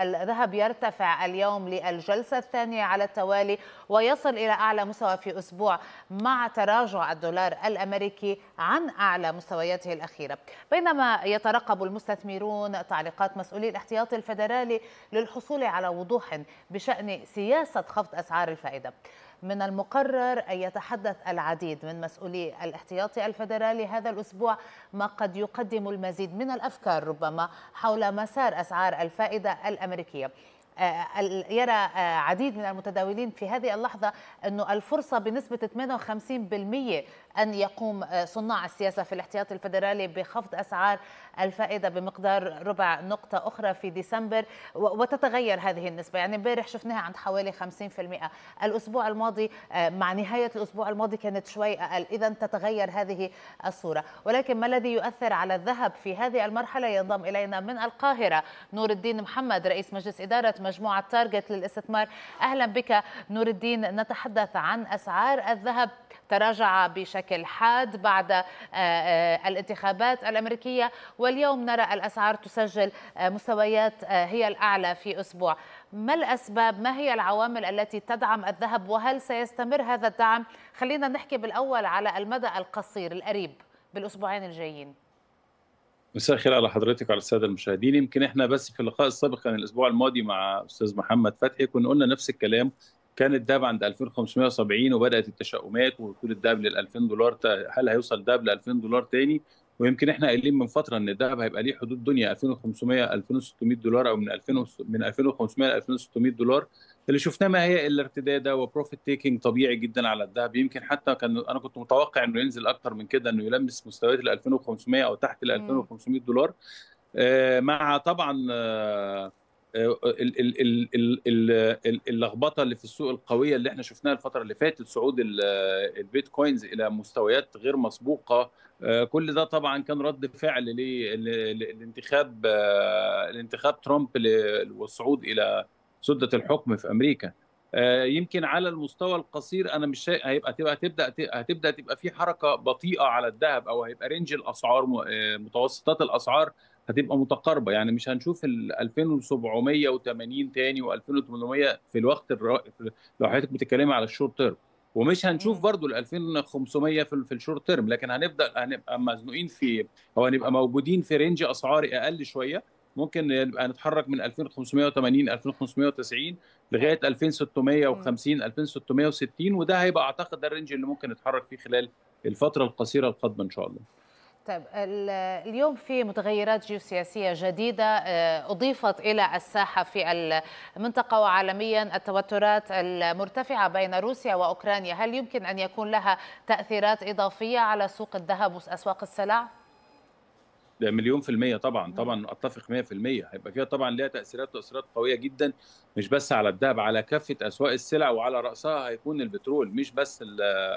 الذهب يرتفع اليوم للجلسة الثانية على التوالي ويصل إلى أعلى مستوى في أسبوع مع تراجع الدولار الأمريكي عن أعلى مستوياته الأخيرة بينما يترقب المستثمرون تعليقات مسؤولي الاحتياط الفدرالي للحصول على وضوح بشأن سياسة خفض أسعار الفائدة من المقرر أن يتحدث العديد من مسؤولي الاحتياطي الفدرالي هذا الأسبوع ما قد يقدم المزيد من الأفكار ربما حول مسار أسعار الفائدة الأمريكية آه، يرى آه، عديد من المتداولين في هذه اللحظة أن الفرصة بنسبة 58% أن يقوم آه، صناع السياسة في الاحتياط الفدرالي بخفض أسعار الفائدة بمقدار ربع نقطة أخرى في ديسمبر وتتغير هذه النسبة يعني امبارح شفناها عند حوالي 50% الأسبوع الماضي آه، مع نهاية الأسبوع الماضي كانت شوي أقل إذا تتغير هذه الصورة ولكن ما الذي يؤثر على الذهب في هذه المرحلة ينضم إلينا من القاهرة نور الدين محمد رئيس مجلس إدارة مجموعة تارجت للاستثمار أهلا بك نور الدين نتحدث عن أسعار الذهب تراجع بشكل حاد بعد آه، آه، الانتخابات الأمريكية واليوم نرى الأسعار تسجل آه، مستويات هي الأعلى في أسبوع ما الأسباب ما هي العوامل التي تدعم الذهب وهل سيستمر هذا الدعم خلينا نحكي بالأول على المدى القصير القريب بالأسبوعين الجايين مساء الخير على حضرتك وعلى الساده المشاهدين يمكن احنا بس في اللقاء السابق كان الاسبوع الماضي مع استاذ محمد فتحي كنا قلنا نفس الكلام كان الدهب عند 2570 وبدات التشاؤمات ووصول الداب لل 2000 دولار هل هيوصل داب ل 2000 دولار تاني ويمكن احنا قايلين من فتره ان الذهب هيبقى ليه حدود دنيا 2500 2600 دولار او من 2000 من 2500 ل 2600 دولار اللي شفناه ما هي الا ارتداده وبروفيت تيكينج طبيعي جدا على الذهب يمكن حتى كان انا كنت متوقع انه ينزل اكتر من كده انه يلمس مستويات ال 2500 او تحت ال 2500 دولار آه، مع طبعا آه، اللخبطه اللي في السوق القويه اللي احنا شفناها الفتره اللي فاتت صعود البيتكوينز الى مستويات غير مسبوقه آه، كل ده طبعا كان رد فعل للانتخاب الانتخاب آه، ترامب والصعود الى سده الحكم في امريكا آه، يمكن على المستوى القصير انا مش هيبقى تبقى تبدا هتبدا تبقى في حركه بطيئه على الذهب او هيبقى رينج الاسعار متوسطات الاسعار هتبقى متقاربه يعني مش هنشوف ال 2780 تاني و2800 في الوقت الر... لو حضرتك بتتكلمي على الشورت تيرم ومش هنشوف برضو ال 2500 في الشورت تيرم لكن هنبدا هنبقى مزنوقين في او هنبقى موجودين في رينج اسعاري اقل شويه ممكن نبقى نتحرك من 2580 2590 لغايه 2650 2660 وده هيبقى اعتقد ده الرينج اللي ممكن نتحرك فيه خلال الفتره القصيره القادمه ان شاء الله. طيب اليوم في متغيرات جيوسياسية جديدة آه، أضيفت إلى الساحة في المنطقة وعالميا التوترات المرتفعة بين روسيا وأوكرانيا هل يمكن أن يكون لها تأثيرات إضافية على سوق الذهب وأسواق السلع؟ مليون في المية طبعا طبعا أتفق 100% هيبقى فيها طبعا لها تأثيرات تأثيرات قوية جدا مش بس على الذهب على كافة أسواق السلع وعلى رأسها هيكون البترول مش بس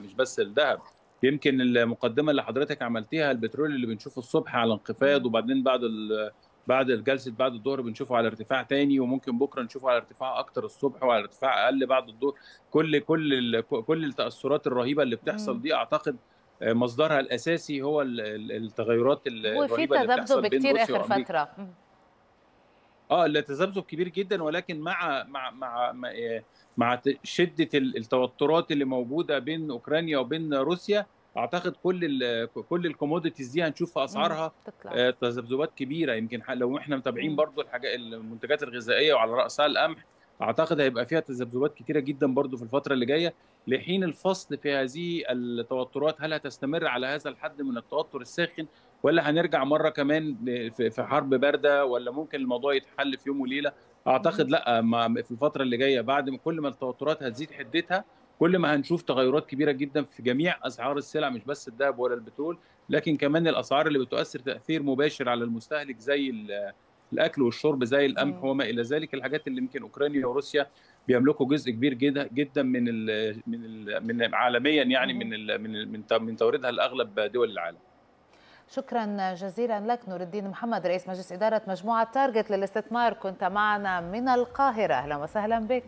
مش بس الذهب يمكن المقدمه اللي حضرتك عملتيها البترول اللي بنشوفه الصبح على انخفاض وبعدين بعد بعد الجلسه بعد الظهر بنشوفه على ارتفاع تاني وممكن بكره نشوفه على ارتفاع اكتر الصبح وعلى ارتفاع اقل بعد الظهر كل كل كل التاثرات الرهيبه اللي بتحصل دي اعتقد مصدرها الاساسي هو التغيرات الرهيبه اللي بتحصل بين روسيا وامريكا. وفي تذبذب كتير اخر فتره اه تذبذب كبير جدا ولكن مع مع مع مع شده التوترات اللي موجوده بين اوكرانيا وبين روسيا اعتقد كل الـ كل الكوموديتيز دي هنشوف اسعارها آه، تذبذبات كبيره يمكن لو احنا متابعين برضو الحاجات المنتجات الغذائيه وعلى راسها القمح اعتقد هيبقى فيها تذبذبات كتيره جدا برضو في الفتره اللي جايه لحين الفصل في هذه التوترات هل هتستمر على هذا الحد من التوتر الساخن ولا هنرجع مره كمان في حرب بارده ولا ممكن الموضوع يتحل في يوم وليله اعتقد لا في الفتره اللي جايه بعد ما كل ما التوترات هتزيد حدتها كل ما هنشوف تغيرات كبيره جدا في جميع اسعار السلع مش بس الذهب ولا البترول لكن كمان الاسعار اللي بتؤثر تاثير مباشر على المستهلك زي الاكل والشرب زي القمح وما الى ذلك الحاجات اللي يمكن اوكرانيا وروسيا بيملكوا جزء كبير جدا جدا من الـ من الـ من عالميا يعني من الـ من الـ من توريدها لاغلب دول العالم شكرا جزيلا لك نور الدين محمد رئيس مجلس إدارة مجموعة تارجت للاستثمار كنت معنا من القاهرة أهلا وسهلا بك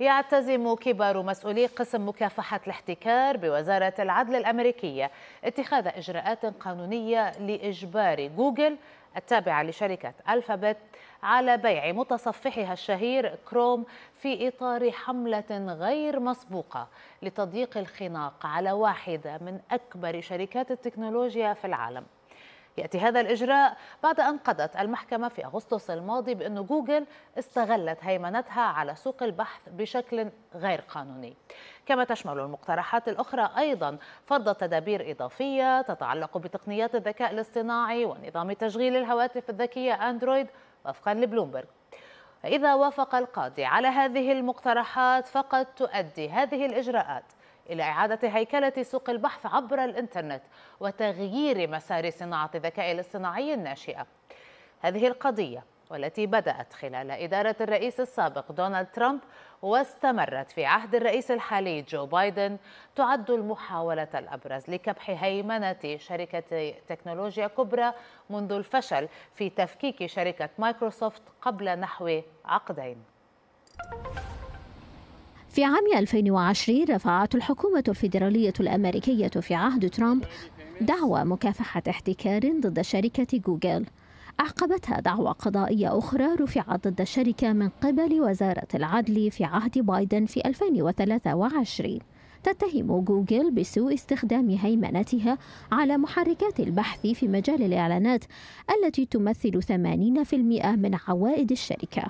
يعتزم كبار مسؤولي قسم مكافحة الاحتكار بوزارة العدل الأمريكية اتخاذ إجراءات قانونية لإجبار جوجل التابعة لشركة ألفابت على بيع متصفحها الشهير كروم في إطار حملة غير مسبوقة لتضييق الخناق على واحدة من أكبر شركات التكنولوجيا في العالم يأتي هذا الإجراء بعد أن قضت المحكمة في أغسطس الماضي بأن جوجل استغلت هيمنتها على سوق البحث بشكل غير قانوني كما تشمل المقترحات الأخرى أيضا فرض تدابير إضافية تتعلق بتقنيات الذكاء الاصطناعي ونظام تشغيل الهواتف الذكية أندرويد وفقا لبلومبرغ إذا وافق القاضي على هذه المقترحات فقد تؤدي هذه الإجراءات إلى إعادة هيكلة سوق البحث عبر الإنترنت وتغيير مسار صناعة الذكاء الاصطناعي الناشئة هذه القضية والتي بدأت خلال إدارة الرئيس السابق دونالد ترامب واستمرت في عهد الرئيس الحالي جو بايدن تعد المحاولة الأبرز لكبح هيمنة شركة تكنولوجيا كبرى منذ الفشل في تفكيك شركة مايكروسوفت قبل نحو عقدين. في عام 2020 رفعت الحكومة الفيدرالية الأمريكية في عهد ترامب دعوى مكافحة احتكار ضد شركة جوجل أعقبتها دعوى قضائية أخرى رفعت ضد الشركة من قبل وزارة العدل في عهد بايدن في 2023 تتهم جوجل بسوء استخدام هيمنتها على محركات البحث في مجال الإعلانات التي تمثل 80% من عوائد الشركة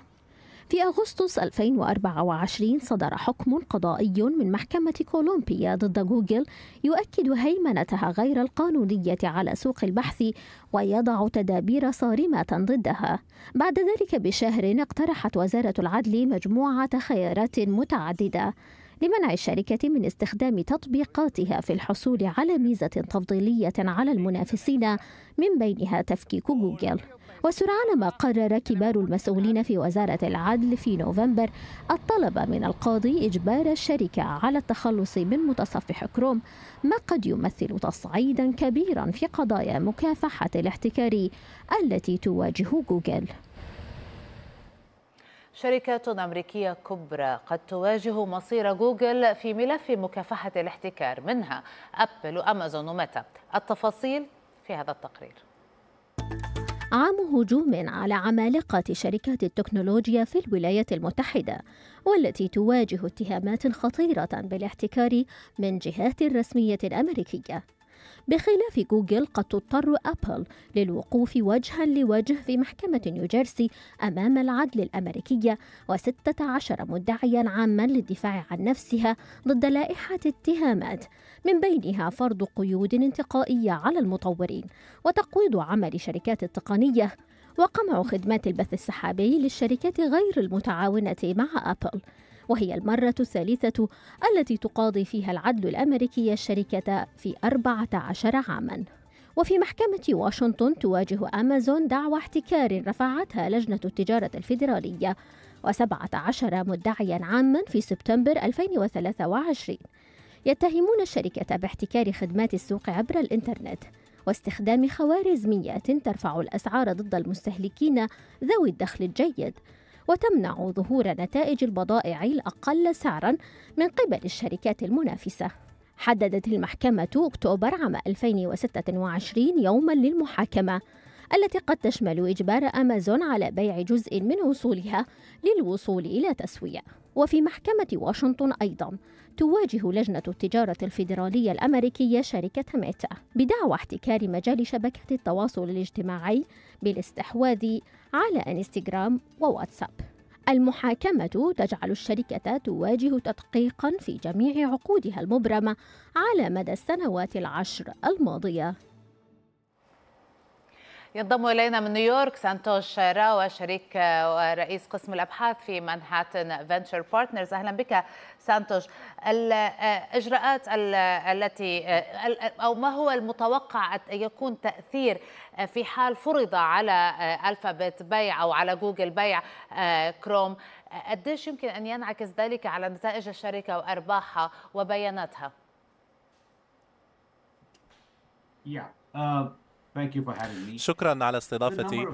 في أغسطس 2024 صدر حكم قضائي من محكمة كولومبيا ضد جوجل يؤكد هيمنتها غير القانونية على سوق البحث ويضع تدابير صارمة ضدها بعد ذلك بشهر اقترحت وزارة العدل مجموعة خيارات متعددة لمنع الشركة من استخدام تطبيقاتها في الحصول على ميزة تفضيلية على المنافسين من بينها تفكيك جوجل وسرعان ما قرر كبار المسؤولين في وزارة العدل في نوفمبر الطلب من القاضي إجبار الشركة على التخلص من متصفح كروم ما قد يمثل تصعيدا كبيرا في قضايا مكافحة الاحتكار التي تواجه جوجل شركات أمريكية كبرى قد تواجه مصير جوجل في ملف مكافحة الاحتكار منها أبل وأمازون وميتا التفاصيل في هذا التقرير عام هجوم على عمالقة شركات التكنولوجيا في الولايات المتحدة والتي تواجه اتهامات خطيرة بالاحتكار من جهات رسمية أمريكية بخلاف جوجل قد تضطر أبل للوقوف وجها لوجه في محكمة نيوجيرسي أمام العدل الأمريكية وستة عشر مدعيا عاما للدفاع عن نفسها ضد لائحة اتهامات من بينها فرض قيود انتقائية على المطورين وتقويض عمل شركات التقنية وقمع خدمات البث السحابي للشركات غير المتعاونة مع أبل وهي المرة الثالثة التي تقاضي فيها العدل الأمريكي الشركة في 14 عامًا. وفي محكمة واشنطن تواجه أمازون دعوى احتكار رفعتها لجنة التجارة الفيدرالية و17 مدعيا عاما في سبتمبر 2023 يتهمون الشركة باحتكار خدمات السوق عبر الإنترنت واستخدام خوارزميات ترفع الأسعار ضد المستهلكين ذوي الدخل الجيد وتمنع ظهور نتائج البضائع الأقل سعرا من قبل الشركات المنافسة حددت المحكمة أكتوبر عام 2026 يوما للمحاكمة التي قد تشمل إجبار أمازون على بيع جزء من وصولها للوصول إلى تسوية وفي محكمة واشنطن أيضا تواجه لجنة التجارة الفيدرالية الأمريكية شركة ميتا بدعوى احتكار مجال شبكات التواصل الاجتماعي بالاستحواذ على انستغرام وواتساب المحاكمة تجعل الشركة تواجه تدقيقا في جميع عقودها المبرمة على مدى السنوات العشر الماضية ينضم الينا من نيويورك سانتوش راوا شريك ورئيس قسم الابحاث في مانهاتن فنتشر بارتنرز اهلا بك سانتوش الاجراءات التي او ما هو المتوقع ان يكون تاثير في حال فرض على الفابت بيع او على جوجل بيع كروم قديش يمكن ان ينعكس ذلك على نتائج الشركه وارباحها وبياناتها yeah. Uh, شكرا على استضافتي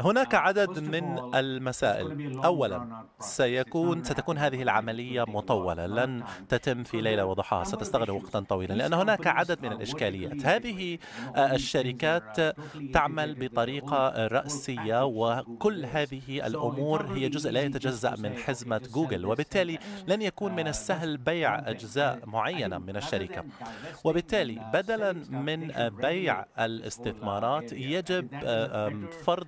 هناك uh, عدد من المسائل أولا سيكون ستكون هذه العملية مطولة لن تتم في ليلة وضحاها ستستغرق وقتا طويلا لأن هناك عدد من الإشكاليات هذه آه، الشركات تعمل بطريقة رأسية وكل هذه الأمور هي جزء لا يتجزأ من حزمة جوجل وبالتالي لن يكون من uh, السهل بيع أجزاء معينة من الشركة وبالتالي uh, بدلا من بيع الاستثمار الاستثمارات يجب آه، فرض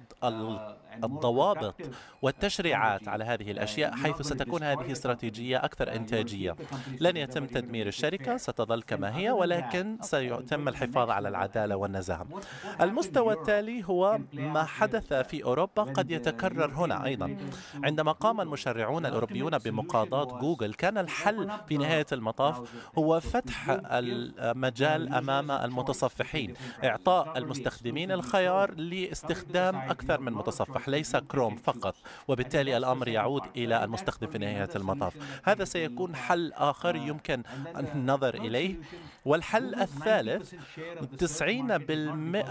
الضوابط والتشريعات على هذه الأشياء آه، حيث ستكون هذه استراتيجية أكثر إنتاجية لن يتم تدمير الشركة ستظل كما هي ولكن سيتم الحفاظ على العدالة والنزاهة المستوى التالي هو ما حدث في أوروبا قد يتكرر هنا أيضا عندما قام المشرعون الأوروبيون بمقاضاة جوجل كان الحل في نهاية المطاف هو فتح المجال أمام المتصفحين إعطاء المستخدمين الخيار لاستخدام أكثر من متصفح ليس كروم فقط وبالتالي الأمر يعود إلى المستخدم في نهاية المطاف هذا سيكون حل آخر يمكن النظر إليه والحل الثالث 90%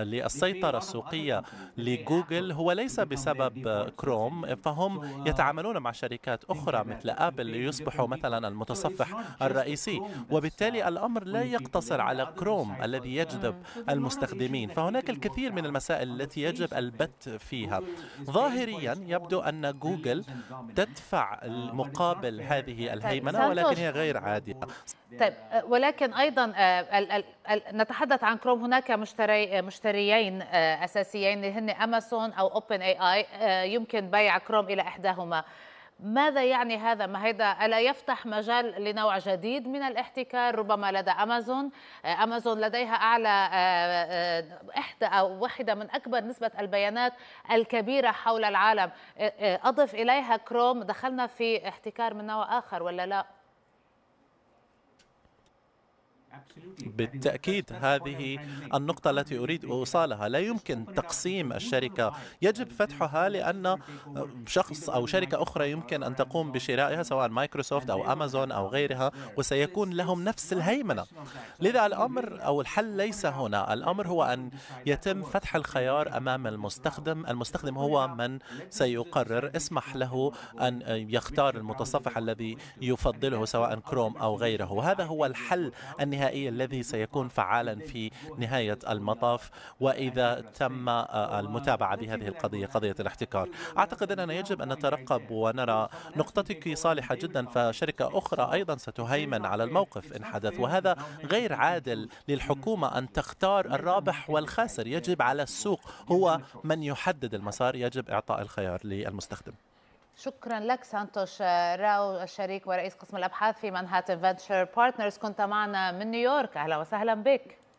للسيطرة السوقية لجوجل هو ليس بسبب كروم فهم يتعاملون مع شركات أخرى مثل آبل ليصبحوا مثلا المتصفح الرئيسي وبالتالي الأمر لا يقتصر على كروم الذي يجذب المستخدمين فهناك الكثير من المسائل التي يجب البت فيها ظاهريا يبدو أن جوجل تدفع مقابل هذه الهيمنة ولكن هي غير عادلة طيب آه، ولكن ايضا آه، نتحدث عن كروم هناك مشتري مشتريين آه، اساسيين هن امازون او اوبن اي اي يمكن بيع كروم الى احداهما ماذا يعني هذا ما هذا الا يفتح مجال لنوع جديد من الاحتكار ربما لدى امازون امازون لديها اعلى احدى او واحده من اكبر نسبه البيانات الكبيره حول العالم اضف اليها كروم دخلنا في احتكار من نوع اخر ولا لا بالتأكيد هذه النقطة التي أريد أوصالها لا يمكن تقسيم الشركة يجب فتحها لأن شخص أو شركة أخرى يمكن أن تقوم بشرائها سواء مايكروسوفت أو أمازون أو غيرها وسيكون لهم نفس الهيمنة لذا الأمر أو الحل ليس هنا الأمر هو أن يتم فتح الخيار أمام المستخدم المستخدم هو من سيقرر اسمح له أن يختار المتصفح الذي يفضله سواء كروم أو غيره وهذا هو الحل النهائي النهائي الذي سيكون فعالا في نهاية المطاف وإذا تم آه، المتابعة بهذه القضية قضية الاحتكار أعتقد أننا يجب أن نترقب ونرى نقطتك صالحة جدا فشركة أخرى أيضا ستهيمن على الموقف إن حدث وهذا غير عادل للحكومة أن تختار الرابح والخاسر يجب على السوق هو من يحدد المسار يجب إعطاء الخيار للمستخدم شكرا لك سانتوش راو الشريك ورئيس قسم الابحاث في مانهاتن فنتشر بارتنرز كنت معنا من نيويورك اهلا وسهلا بك